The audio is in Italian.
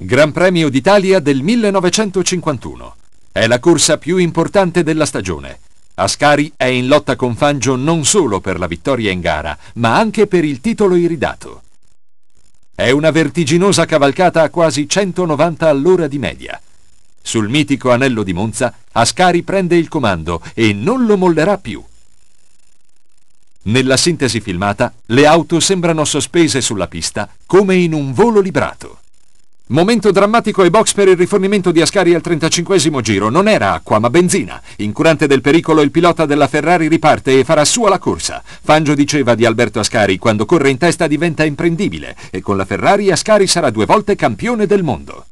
Gran Premio d'Italia del 1951. È la corsa più importante della stagione. Ascari è in lotta con Fangio non solo per la vittoria in gara, ma anche per il titolo iridato. È una vertiginosa cavalcata a quasi 190 all'ora di media. Sul mitico anello di Monza, Ascari prende il comando e non lo mollerà più. Nella sintesi filmata, le auto sembrano sospese sulla pista come in un volo librato. Momento drammatico ai box per il rifornimento di Ascari al 35 giro. Non era acqua, ma benzina. Incurante del pericolo, il pilota della Ferrari riparte e farà sua la corsa. Fangio diceva di Alberto Ascari, quando corre in testa diventa imprendibile. E con la Ferrari Ascari sarà due volte campione del mondo.